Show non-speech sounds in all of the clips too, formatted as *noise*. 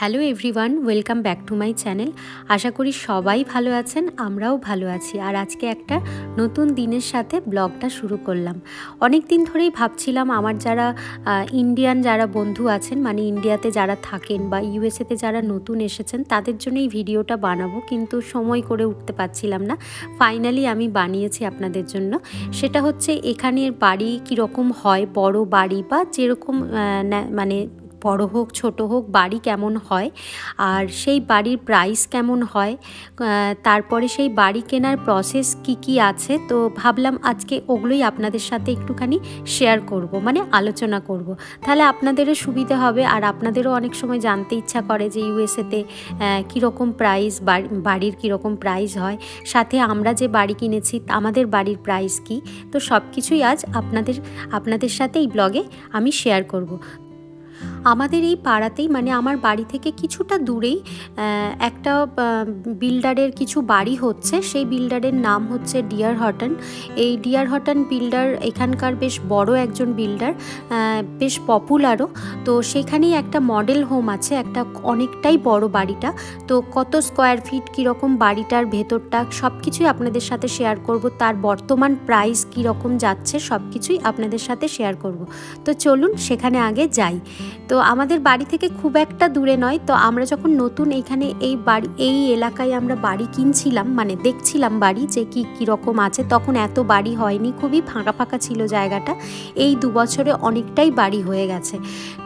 hello everyone welcome back to my channel আশা করি সবাই ভালো আছেন আমরাও ভালো আছি আর আজকে একটা নতুন দিনের সাথে ব্লগটা শুরু করলাম অনেক দিন ধরেই ভাবছিলাম আমার যারা ইন্ডিয়ান যারা বন্ধু আছেন মানে ইন্ডিয়াতে যারা থাকেন বা ইউএসএতে যারা নতুন এসেছেন তাদের জন্য এই ভিডিওটা বানাবো কিন্তু সময় করে উঠতে পারছিলাম না ফাইনালি আমি বানিয়েছি আপনাদের জন্য সেটা হচ্ছে এখানের বাড়ি কীরকম হয় বড় বাড়ি বা যেরকম মানে বড় হোক ছোট হোক বাড়ি কেমন হয় আর সেই বাড়ির প্রাইস কেমন হয় তারপরে সেই বাড়ি কেনার প্রসেস কি কি আছে তো ভাবলাম আজকে ওগুলোই আপনাদের সাথে একটুখানি শেয়ার করব মানে আলোচনা করব তাহলে আপনাদেরও সুবিধে হবে আর আপনাদেরও অনেক সময় জানতে ইচ্ছা করে যে ইউএসএতে কীরকম প্রাইস বাড়ির কীরকম প্রাইস হয় সাথে আমরা যে বাড়ি কিনেছি আমাদের বাড়ির প্রাইস কি তো সব কিছুই আজ আপনাদের আপনাদের সাথে এই ব্লগে আমি শেয়ার করব আমাদের এই পাড়াতেই মানে আমার বাড়ি থেকে কিছুটা দূরেই একটা বিল্ডারের কিছু বাড়ি হচ্ছে সেই বিল্ডারের নাম হচ্ছে ডিয়ার হটন এই ডিয়ার হটন বিল্ডার এখানকার বেশ বড় একজন বিল্ডার বেশ পপুলারও তো সেখানেই একটা মডেল হোম আছে একটা অনেকটাই বড় বাড়িটা তো কত স্কোয়ার ফিট কীরকম বাড়িটার ভেতরটা সব কিছুই আপনাদের সাথে শেয়ার করব তার বর্তমান প্রাইস কীরকম যাচ্ছে সব কিছুই আপনাদের সাথে শেয়ার করব তো চলুন সেখানে আগে যাই তো আমাদের বাড়ি থেকে খুব একটা দূরে নয় তো আমরা যখন নতুন এখানে এই বাড়ি এই এলাকায় আমরা বাড়ি কিনছিলাম মানে দেখছিলাম বাড়ি যে কি কীরকম আছে তখন এত বাড়ি হয়নি খুবই ফাঁকা ফাঁকা ছিল জায়গাটা এই দুবছরে অনেকটাই বাড়ি হয়ে গেছে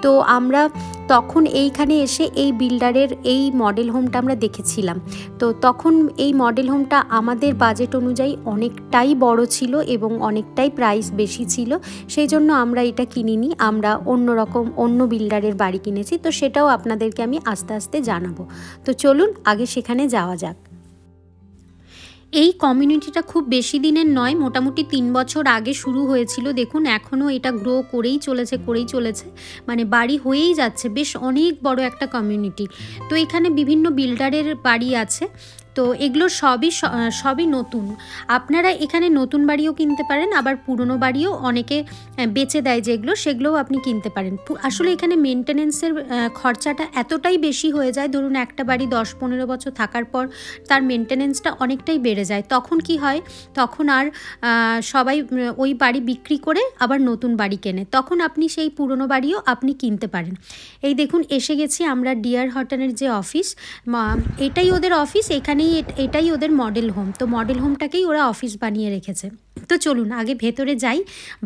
তো আমরা তখন এইখানে এসে এই বিল্ডারের এই মডেল হোমটা আমরা দেখেছিলাম তো তখন এই মডেল হোমটা আমাদের বাজেট অনুযায়ী অনেকটাই বড় ছিল এবং অনেকটাই প্রাইস বেশি ছিল সেই জন্য আমরা এটা কিনিনি আমরা অন্য রকম অন্য বিল্ডার আন্ডারের বাড়ি কিনেছি তো সেটাও আপনাদেরকে আমি আস্তে আস্তে জানাবো তো চলুন আগে সেখানে যাওয়া যাক এই কমিউনিটিটা খুব বেশি দিনের নয় মোটামুটি তিন বছর আগে শুরু হয়েছিল দেখুন এখনও এটা গ্রো করেই চলেছে করেই চলেছে মানে বাড়ি হয়েই যাচ্ছে বেশ অনেক বড় একটা কমিউনিটি তো এখানে বিভিন্ন বিল্ডারের বাড়ি আছে তো এগুলো সবই সবই নতুন আপনারা এখানে নতুন বাড়িও কিনতে পারেন আবার পুরনো বাড়িও অনেকে বেচে দেয় যেগুলো সেগুলোও আপনি কিনতে পারেন আসলে এখানে মেনটেনেন্সের খরচাটা এতটাই বেশি হয়ে যায় ধরুন একটা বাড়ি দশ পনেরো বছর থাকার পর তার মেনটেনেন্সটা অনেকটাই বেড়ে যায় তখন কি হয় তখন আর সবাই ওই বাড়ি বিক্রি করে আবার নতুন বাড়ি কেনে তখন আপনি সেই পুরনো বাড়িও আপনি কিনতে পারেন এই দেখুন এসে গেছি আমরা ডিয়ার হটানের যে অফিস এটাই ওদের অফিস এখানে আমি এটাই ওদের মডেল হোম তো মডেল হোমটাকেই ওরা অফিস বানিয়ে রেখেছে তো চলুন আগে ভেতরে যাই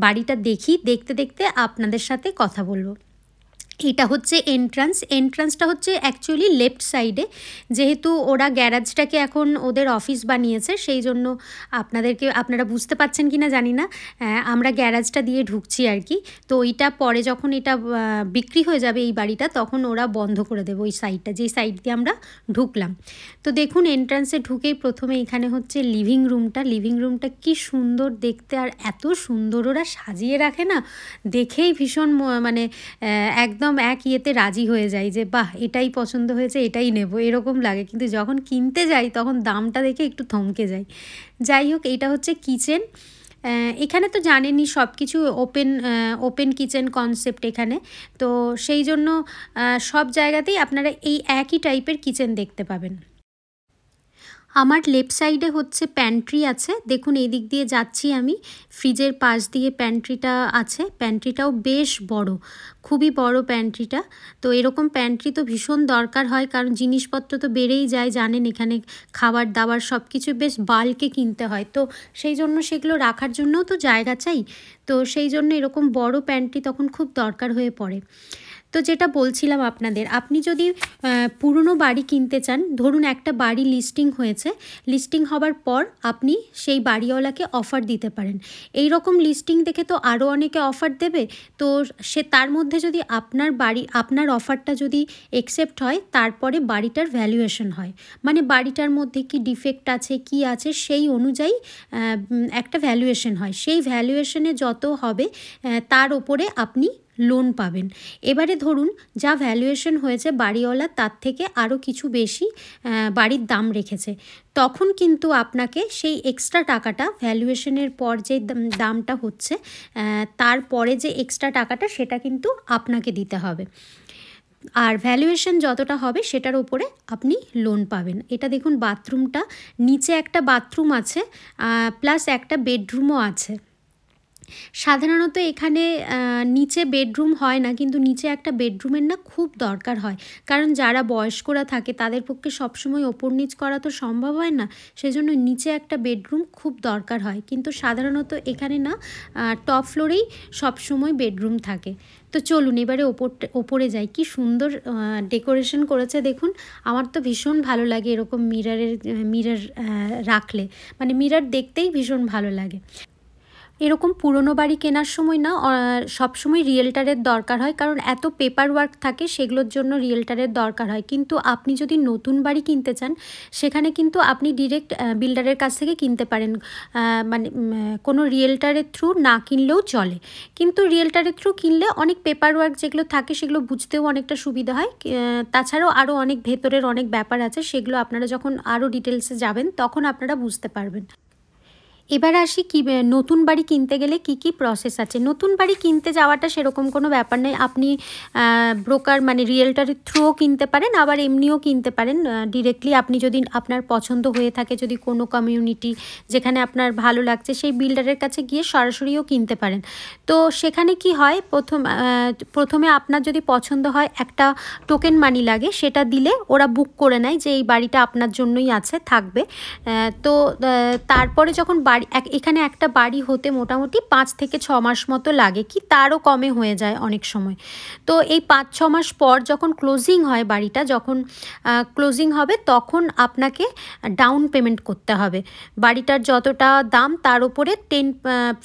বাড়িটা দেখি দেখতে দেখতে আপনাদের সাথে কথা বলবো এটা হচ্ছে এন্ট্রান্স এন্ট্রান্সটা হচ্ছে অ্যাকচুয়ালি লেফট সাইডে যেহেতু ওরা গ্যারাজটাকে এখন ওদের অফিস বানিয়েছে সেই জন্য আপনাদেরকে আপনারা বুঝতে পাচ্ছেন কি না জানি না আমরা গ্যারাজটা দিয়ে ঢুকছি আর কি তো ওইটা পরে যখন এটা বিক্রি হয়ে যাবে এই বাড়িটা তখন ওরা বন্ধ করে দেবে ওই সাইডটা যেই সাইড দিয়ে আমরা ঢুকলাম তো দেখুন এন্ট্রান্সে ঢুকেই প্রথমে এখানে হচ্ছে লিভিং রুমটা লিভিং রুমটা কি সুন্দর দেখতে আর এত সুন্দর ওরা সাজিয়ে রাখে না দেখেই ভীষণ মানে একদম একদম এক ইয়েতে রাজি হয়ে যাই যে বাহ এটাই পছন্দ হয়েছে এটাই নেব এরকম লাগে কিন্তু যখন কিনতে যাই তখন দামটা দেখে একটু থমকে যাই যাই হোক এটা হচ্ছে কিচেন এখানে তো জানেনই সব কিছু ওপেন ওপেন কিচেন কনসেপ্ট এখানে তো সেই জন্য সব জায়গাতেই আপনারা এই একই টাইপের কিচেন দেখতে পাবেন আমার লেফট সাইডে হচ্ছে প্যান্ট্রি আছে দেখুন এই দিক দিয়ে যাচ্ছি আমি ফ্রিজের পাশ দিয়ে প্যান্ট্রিটা আছে প্যান্ট্রিটাও বেশ বড় খুবই বড় প্যান্ট্রিটা তো এরকম প্যান্ট্রি তো ভীষণ দরকার হয় কারণ জিনিসপত্র তো বেড়েই যায় জানেন এখানে খাবার দাবার সব কিছু বেশ বাল্কে কিনতে হয় তো সেই জন্য সেগুলো রাখার জন্যও তো জায়গা চাই তো সেই জন্য এরকম বড় প্যান্ট্রি তখন খুব দরকার হয়ে পড়ে তো যেটা বলছিলাম আপনাদের আপনি যদি পুরনো বাড়ি কিনতে চান ধরুন একটা বাড়ি লিস্টিং হয়েছে লিস্টিং হবার পর আপনি সেই বাড়িওয়ালাকে অফার দিতে পারেন এই রকম লিস্টিং দেখে তো আরও অনেকে অফার দেবে তো সে তার মধ্যে যদি আপনার বাড়ি আপনার অফারটা যদি একসেপ্ট হয় তারপরে বাড়িটার ভ্যালুয়েশন হয় মানে বাড়িটার মধ্যে কি ডিফেক্ট আছে কি আছে সেই অনুযায়ী একটা ভ্যালুয়েশন হয় সেই ভ্যালুয়েশনে যত হবে তার ওপরে আপনি লোন পাবেন এবারে ধরুন যা ভ্যালুয়েশন হয়েছে বাড়িওয়ালা তার থেকে আরও কিছু বেশি বাড়ির দাম রেখেছে তখন কিন্তু আপনাকে সেই এক্সট্রা টাকাটা ভ্যালুয়েশনের পর যে দামটা হচ্ছে তারপরে যে এক্সট্রা টাকাটা সেটা কিন্তু আপনাকে দিতে হবে আর ভ্যালুয়েশন যতটা হবে সেটার ওপরে আপনি লোন পাবেন এটা দেখুন বাথরুমটা নিচে একটা বাথরুম আছে প্লাস একটা বেডরুমও আছে সাধারণত এখানে নিচে বেডরুম হয় না কিন্তু নিচে একটা বেডরুমের না খুব দরকার হয় কারণ যারা বয়স্করা থাকে তাদের পক্ষে সবসময় ওপর নিচ করা তো সম্ভব হয় না সেজন্য নিচে একটা বেডরুম খুব দরকার হয় কিন্তু সাধারণত এখানে না টপ ফ্লোরেই সবসময় বেডরুম থাকে তো চলুন এবারে ওপর ওপরে যাই কি সুন্দর ডেকোরেশন করেছে দেখুন আমার তো ভীষণ ভালো লাগে এরকম মিরারের মিরার রাখলে মানে মিরার দেখতেই ভীষণ ভালো লাগে এরকম পুরনো বাড়ি কেনার সময় না সবসময় রিয়েলটারের দরকার হয় কারণ এত পেপার ওয়ার্ক থাকে সেগুলোর জন্য রিয়েলটারের দরকার হয় কিন্তু আপনি যদি নতুন বাড়ি কিনতে চান সেখানে কিন্তু আপনি ডিরেক্ট বিল্ডারের কাছ থেকে কিনতে পারেন মানে কোনো রিয়েলটারের থ্রু না কিনলেও চলে কিন্তু রিয়েলটারের থ্রু কিনলে অনেক পেপার ওয়ার্ক যেগুলো থাকে সেগুলো বুঝতেও অনেকটা সুবিধা হয় তাছাড়াও আরও অনেক ভেতরের অনেক ব্যাপার আছে সেগুলো আপনারা যখন আরও ডিটেলসে যাবেন তখন আপনারা বুঝতে পারবেন এবার আসি কি নতুন বাড়ি কিনতে গেলে কি কি প্রসেস আছে নতুন বাড়ি কিনতে যাওয়াটা সেরকম কোনো ব্যাপার নেই আপনি ব্রোকার মানে রিয়েলটারের থ্রুও কিনতে পারেন আবার এমনিও কিনতে পারেন ডিরেক্টলি আপনি যদি আপনার পছন্দ হয়ে থাকে যদি কোনো কমিউনিটি যেখানে আপনার ভালো লাগছে সেই বিল্ডারের কাছে গিয়ে সরাসরিও কিনতে পারেন তো সেখানে কি হয় প্রথম প্রথমে আপনার যদি পছন্দ হয় একটা টোকেন মানি লাগে সেটা দিলে ওরা বুক করে নেয় যে এই বাড়িটা আপনার জন্যই আছে থাকবে তো তারপরে যখন বাড়ি বাড়ি এখানে একটা বাড়ি হতে মোটামুটি পাঁচ থেকে ছ মাস মতো লাগে কি তারও কমে হয়ে যায় অনেক সময় তো এই পাঁচ ছ মাস পর যখন ক্লোজিং হয় বাড়িটা যখন ক্লোজিং হবে তখন আপনাকে ডাউন পেমেন্ট করতে হবে বাড়িটার যতটা দাম তার উপরে ten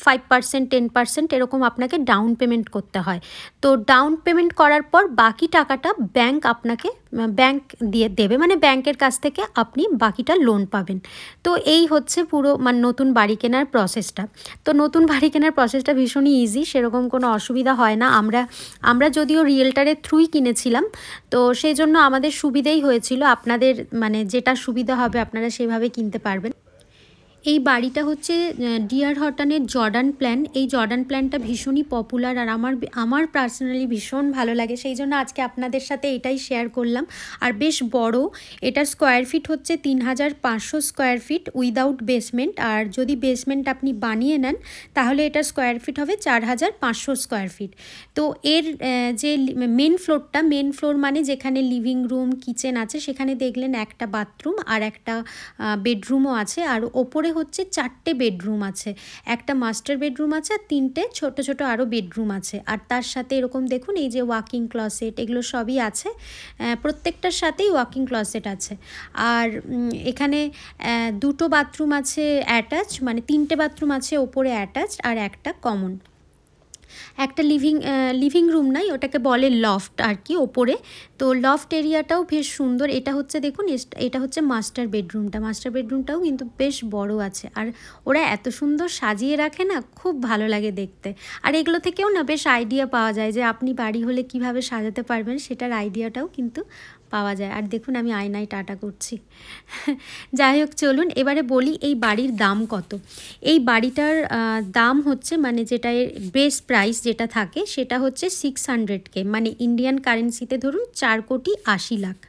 five percent ten percent এরকম আপনাকে ডাউন পেমেন্ট করতে হয় তো ডাউন পেমেন্ট করার পর বাকি টাকাটা ব্যাংক আপনাকে ব্যাংক দিয়ে দেবে মানে ব্যাংকের কাছ থেকে আপনি বাকিটা লোন পাবেন তো এই হচ্ছে পুরো মানে নতুন বাড়ি কেনার প্রসেসটা তো নতুন *laughs* বাড়ি কেনার প্রসেসটা ভীষণই ইজি সেরকম কোনো অসুবিধা হয় না আমরা আমরা যদিও রিয়েলটারের থ্রুই কিনেছিলাম তো সেই জন্য আমাদের সুবিধেই হয়েছিল আপনাদের মানে যেটা সুবিধা হবে আপনারা সেভাবে কিনতে পারবেন এই বাড়িটা হচ্ছে ডিয়ার হটানের জর্ডান প্ল্যান এই জর্ডান প্ল্যানটা ভীষণই পপুলার আর আমার আমার পার্সোনালি ভীষণ ভালো লাগে সেই জন্য আজকে আপনাদের সাথে এটাই শেয়ার করলাম আর বেশ বড় এটার স্কোয়ার ফিট হচ্ছে তিন হাজার পাঁচশো স্কোয়ার ফিট উইদাউট বেসমেন্ট আর যদি বেসমেন্ট আপনি বানিয়ে নেন তাহলে এটার স্কোয়ার ফিট হবে চার হাজার পাঁচশো স্কোয়ার ফিট তো এর যে মেন ফ্লোরটা মেন ফ্লোর মানে যেখানে লিভিং রুম কিচেন আছে সেখানে দেখলেন একটা বাথরুম আর একটা বেডরুমও আছে আর ওপরে হচ্ছে চারটে বেডরুম আছে একটা মাস্টার বেডরুম আছে আর তিনটে ছোট ছোট আরও বেডরুম আছে আর তার সাথে এরকম দেখুন এই যে ওয়াকিং ক্লসেট এগুলো সবই আছে প্রত্যেকটার সাথেই ওয়াকিং ক্লসেট আছে আর এখানে দুটো বাথরুম আছে অ্যাটাচ মানে তিনটে বাথরুম আছে ওপরে অ্যাটাচ আর একটা কমন একটা লিভিং লিভিং রুম নাই ওটাকে বলে লফট আর কি ওপরে তো লফট এরিয়াটাও বেশ সুন্দর এটা হচ্ছে দেখুন এটা হচ্ছে মাস্টার বেডরুমটা মাস্টার বেডরুমটাও কিন্তু বেশ বড় আছে আর ওরা এত সুন্দর সাজিয়ে রাখে না খুব ভালো লাগে দেখতে আর এগুলো থেকেও না বেশ আইডিয়া পাওয়া যায় যে আপনি বাড়ি হলে কিভাবে সাজাতে পারবেন সেটার আইডিয়াটাও কিন্তু পাওয়া যায় আর দেখুন আমি আয়নায় টাটা করছি যাই হোক চলুন এবারে বলি এই বাড়ির দাম কত এই বাড়িটার দাম হচ্ছে মানে যেটা এর বেস প্রাইস যেটা থাকে সেটা হচ্ছে সিক্স হান্ড্রেড কে মানে ইন্ডিয়ান কারেন্সিতে ধরুন চার কোটি আশি লাখ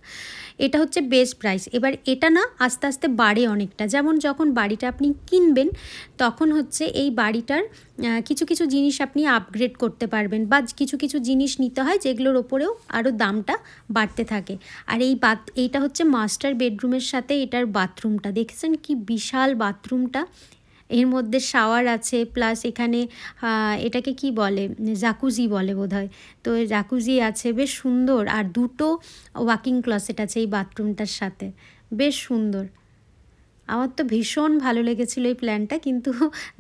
এটা হচ্ছে বেস্ট প্রাইস এবার এটা না আস্তে আস্তে বাড়ে অনেকটা যেমন যখন বাড়িটা আপনি কিনবেন তখন হচ্ছে এই বাড়িটার কিছু কিছু জিনিস আপনি আপগ্রেড করতে পারবেন বা কিছু কিছু জিনিস নিতে হয় যেগুলোর ওপরেও আরও দামটা বাড়তে থাকে আর এই বাত এইটা হচ্ছে মাস্টার বেডরুমের সাথে এটার বাথরুমটা দেখেছেন কি বিশাল বাথরুমটা এর মধ্যে শাওয়ার আছে প্লাস এখানে এটাকে কি বলে জাকুজি বলে হয় তো জাকুজি আছে বেশ সুন্দর আর দুটো ওয়াকিং ক্লসেট আছে এই বাথরুমটার সাথে বেশ সুন্দর আমার তো ভীষণ ভালো লেগেছিলো এই প্ল্যানটা কিন্তু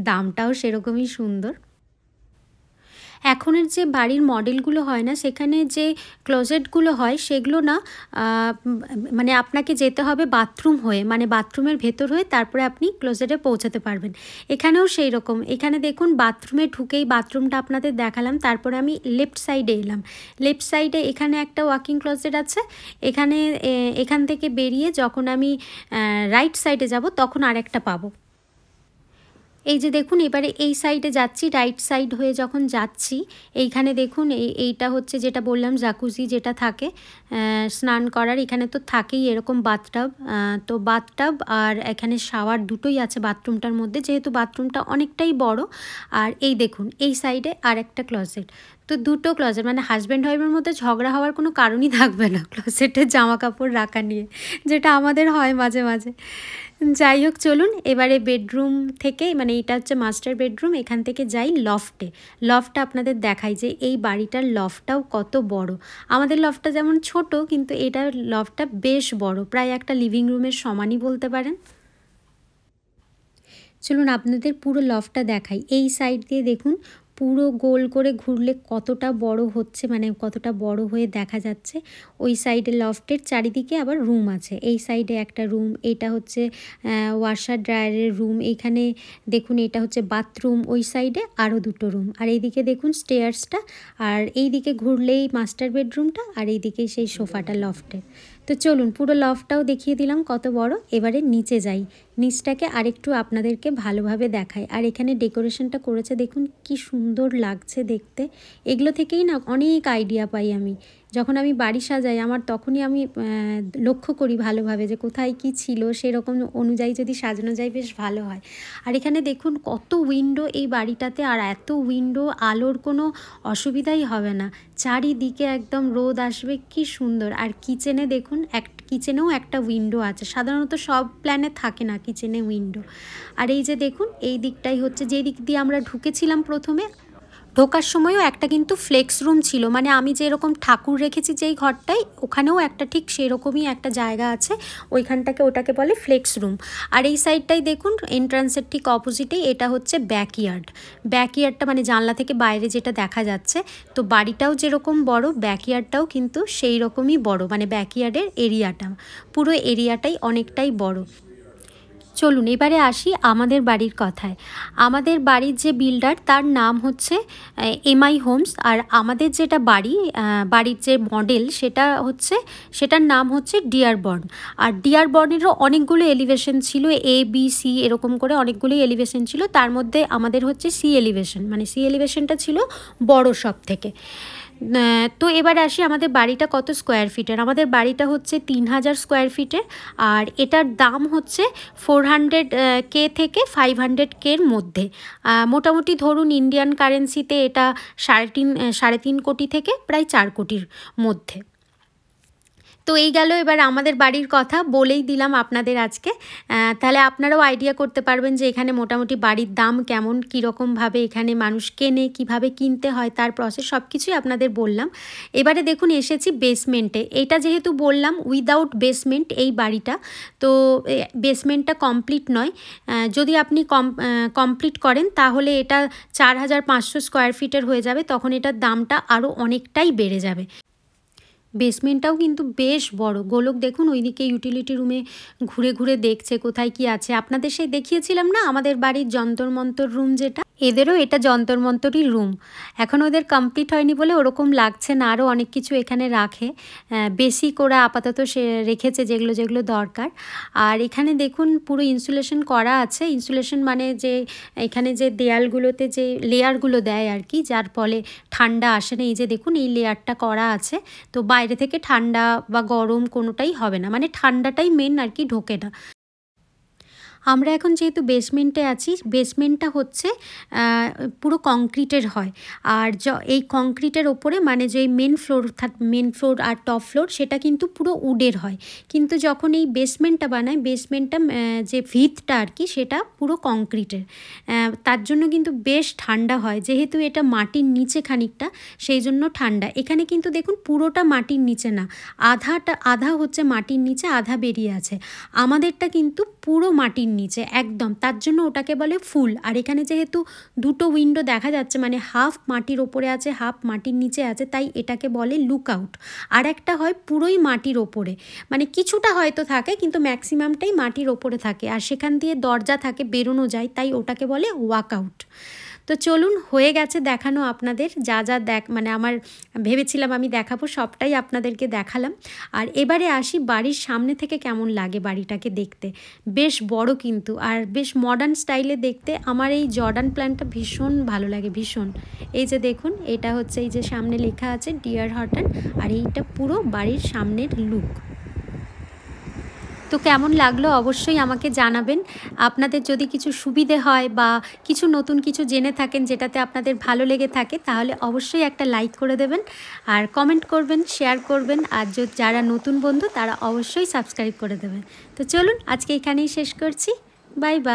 দামটাও সেরকমই সুন্দর এখনের যে বাড়ির মডেলগুলো হয় না সেখানে যে ক্লোজেটগুলো হয় সেগুলো না মানে আপনাকে যেতে হবে বাথরুম হয়ে মানে বাথরুমের ভেতর হয়ে তারপরে আপনি ক্লোজেটে পৌঁছাতে পারবেন এখানেও সেই রকম এখানে দেখুন বাথরুমে ঢুকেই বাথরুমটা আপনাদের দেখালাম তারপরে আমি লেফট সাইডে এলাম লেফট সাইডে এখানে একটা ওয়াকিং ক্লোজেট আছে এখানে এখান থেকে বেরিয়ে যখন আমি রাইট সাইডে যাব তখন আরেকটা পাবো এই যে দেখুন এবারে এই সাইডে যাচ্ছি রাইট সাইড হয়ে যখন যাচ্ছি এইখানে দেখুন এই এইটা হচ্ছে যেটা বললাম জাকুজি যেটা থাকে স্নান করার এখানে তো থাকেই এরকম বাথটাব তো বাথটাব আর এখানে শাওয়ার দুটোই আছে বাথরুমটার মধ্যে যেহেতু বাথরুমটা অনেকটাই বড় আর এই দেখুন এই সাইডে আর একটা ক্লজেট তো দুটো ক্লোজেট মানে হাজব্যান্ড ওয়াইফের মধ্যে ঝগড়া হওয়ার কোনো কারণই থাকবে না ক্লজেটের জামা কাপড় রাখা নিয়ে যেটা আমাদের হয় মাঝে মাঝে যাই হোক চলুন এবারে বেডরুম থেকে মানে এটা হচ্ছে মাস্টার বেডরুম এখান থেকে যাই লফটে লফটটা আপনাদের দেখাই যে এই বাড়িটার লফটাও কত বড় আমাদের লফটা যেমন ছোট কিন্তু এটার লফটা বেশ বড় প্রায় একটা লিভিং রুমের সমানই বলতে পারেন চলুন আপনাদের পুরো লফটা দেখাই এই সাইড দিয়ে দেখুন পুরো গোল করে ঘুরলে কতটা বড় হচ্ছে মানে কতটা বড় হয়ে দেখা যাচ্ছে ওই সাইডে লফটের চারিদিকে আবার রুম আছে এই সাইডে একটা রুম এটা হচ্ছে ওয়াশার ড্রায়ারের রুম এখানে দেখুন এটা হচ্ছে বাথরুম ওই সাইডে আরও দুটো রুম আর এইদিকে দেখুন স্টেয়ার্সটা আর এই দিকে ঘুরলেই মাস্টার বেডরুমটা আর এইদিকেই সেই সোফাটা লফটের তো চলুন পুরো লফটাও দেখিয়ে দিলাম কত বড় এবারে নিচে যাই নিচটাকে আরেকটু আপনাদেরকে ভালোভাবে দেখায় আর এখানে ডেকোরেশনটা করেছে দেখুন কি সুন্দর লাগছে দেখতে এগুলো থেকেই না অনেক আইডিয়া পাই আমি যখন আমি বাড়ি সাজাই আমার তখনই আমি লক্ষ্য করি ভালোভাবে যে কোথায় কি ছিল সেরকম অনুযায়ী যদি সাজানো যায় বেশ ভালো হয় আর এখানে দেখুন কত উইন্ডো এই বাড়িটাতে আর এত উইন্ডো আলোর কোনো অসুবিধাই হবে না চারিদিকে একদম রোদ আসবে কি সুন্দর আর কিচেনে দেখুন এক কিচেনেও একটা উইন্ডো আছে সাধারণত সব প্ল্যানে থাকে না কিচেনে উইন্ডো আর এই যে দেখুন এই দিকটাই হচ্ছে যেই দিক দিয়ে আমরা ঢুকেছিলাম প্রথমে ঢোকার সময়ও একটা কিন্তু ফ্লেক্স রুম ছিল মানে আমি যেরকম ঠাকুর রেখেছি যেই ঘরটায় ওখানেও একটা ঠিক সেরকমই একটা জায়গা আছে ওইখানটাকে ওটাকে বলে ফ্লেক্স রুম আর এই সাইডটাই দেখুন এন্ট্রান্সের ঠিক অপোজিটেই এটা হচ্ছে ব্যাকইয়ার্ড ব্যাকইয়ার্ডটা মানে জানলা থেকে বাইরে যেটা দেখা যাচ্ছে তো বাড়িটাও যেরকম বড় ব্যাকইয়ার্ডটাও কিন্তু সেই রকমই বড় মানে ব্যাকইয়ার্ডের এরিয়াটা পুরো এরিয়াটাই অনেকটাই বড় চলুন এবারে আসি আমাদের বাড়ির কথায় আমাদের বাড়ির যে বিল্ডার তার নাম হচ্ছে এমআই হোমস আর আমাদের যেটা বাড়ি বাড়ির যে মডেল সেটা হচ্ছে সেটার নাম হচ্ছে ডিয়ারবর্ন আর ডিয়ারবর্নেরও অনেকগুলো এলিভেশন ছিল এ বি সি এরকম করে অনেকগুলোই এলিভেশন ছিল তার মধ্যে আমাদের হচ্ছে সি এলিভেশন মানে সি এলিভেশনটা ছিল বড় সব থেকে তো এবার আসি আমাদের বাড়িটা কত স্কোয়ার ফিটের আমাদের বাড়িটা হচ্ছে তিন হাজার স্কোয়ার ফিটের আর এটার দাম হচ্ছে ফোর হান্ড্রেড কে থেকে ফাইভ হান্ড্রেড কের মধ্যে মোটামুটি ধরুন ইন্ডিয়ান কারেন্সিতে এটা সাড়ে তিন সাড়ে তিন কোটি থেকে প্রায় চার কোটির মধ্যে তো এই গেল এবার আমাদের বাড়ির কথা বলেই দিলাম আপনাদের আজকে তাহলে আপনারাও আইডিয়া করতে পারবেন যে এখানে মোটামুটি বাড়ির দাম কেমন কীরকমভাবে এখানে মানুষ কেনে কিভাবে কিনতে হয় তার প্রসেস সব কিছুই আপনাদের বললাম এবারে দেখুন এসেছি বেসমেন্টে এটা যেহেতু বললাম উইদাউট বেসমেন্ট এই বাড়িটা তো বেসমেন্টটা কমপ্লিট নয় যদি আপনি কম কমপ্লিট করেন তাহলে এটা চার হাজার পাঁচশো স্কোয়ার ফিটের হয়ে যাবে তখন এটার দামটা আরও অনেকটাই বেড়ে যাবে বেসমেন্টটাও কিন্তু বেশ বড় গোলক দেখুন ওইদিকে ইউটিলিটি রুমে ঘুরে ঘুরে দেখছে কোথায় কি আছে আপনাদের সেই দেখিয়েছিলাম না আমাদের বাড়ির যন্তর মন্তর রুম যেটা এদেরও এটা যন্তর মন্তরই রুম এখন ওদের কমপ্লিট হয়নি বলে ওরকম লাগছে না আরও অনেক কিছু এখানে রাখে বেশি করে আপাতত সে রেখেছে যেগুলো যেগুলো দরকার আর এখানে দেখুন পুরো ইনসুলেশন করা আছে ইনসুলেশন মানে যে এখানে যে দেয়ালগুলোতে যে লেয়ারগুলো দেয় আর কি যার ফলে ঠান্ডা আসে না এই যে দেখুন এই লেয়ারটা করা আছে তো বাইরে থেকে ঠান্ডা বা গরম কোনোটাই হবে না মানে ঠান্ডাটাই মেন আর কি ঢোকে না আমরা এখন যেহেতু বেসমেন্টে আছি বেসমেন্টটা হচ্ছে পুরো কংক্রিটের হয় আর এই কংক্রিটের ওপরে মানে যে মেন ফ্লোর থাক মেন ফ্লোর আর টপ ফ্লোর সেটা কিন্তু পুরো উডের হয় কিন্তু যখন এই বেসমেন্টটা বানায় বেসমেন্টটা যে ভিতটা আর কি সেটা পুরো কংক্রিটের তার জন্য কিন্তু বেশ ঠান্ডা হয় যেহেতু এটা মাটির নিচে খানিকটা সেই জন্য ঠান্ডা এখানে কিন্তু দেখুন পুরোটা মাটির নিচে না আধাটা আধা হচ্ছে মাটির নিচে আধা বেরিয়ে আছে আমাদেরটা কিন্তু পুরো মাটির নিচে একদম তার জন্য ওটাকে বলে ফুল আর এখানে যেহেতু দুটো উইন্ডো দেখা যাচ্ছে মানে হাফ মাটির ওপরে আছে হাফ মাটির নিচে আছে তাই এটাকে বলে লুক আউট আর একটা হয় পুরোই মাটির ওপরে মানে কিছুটা হয়তো থাকে কিন্তু ম্যাক্সিমামটাই মাটির ওপরে থাকে আর সেখান দিয়ে দরজা থাকে বেরোনো যায় তাই ওটাকে বলে ওয়াক আউট তো চলুন হয়ে গেছে দেখানো আপনাদের যা যা দেখ মানে আমার ভেবেছিলাম আমি দেখাবো সবটাই আপনাদেরকে দেখালাম আর এবারে আসি বাড়ির সামনে থেকে কেমন লাগে বাড়িটাকে দেখতে বেশ বড় কিন্তু আর বেশ মডার্ন স্টাইলে দেখতে আমার এই জর্ডান প্ল্যানটা ভীষণ ভালো লাগে ভীষণ এই যে দেখুন এটা হচ্ছে এই যে সামনে লেখা আছে ডিয়ার হটন আর এইটা পুরো বাড়ির সামনের লুক তো কেমন লাগলো অবশ্যই আমাকে জানাবেন আপনাদের যদি কিছু সুবিধে হয় বা কিছু নতুন কিছু জেনে থাকেন যেটাতে আপনাদের ভালো লেগে থাকে তাহলে অবশ্যই একটা লাইক করে দেবেন আর কমেন্ট করবেন শেয়ার করবেন আর যারা নতুন বন্ধু তারা অবশ্যই সাবস্ক্রাইব করে দেবেন তো চলুন আজকে এখানেই শেষ করছি বাই বাই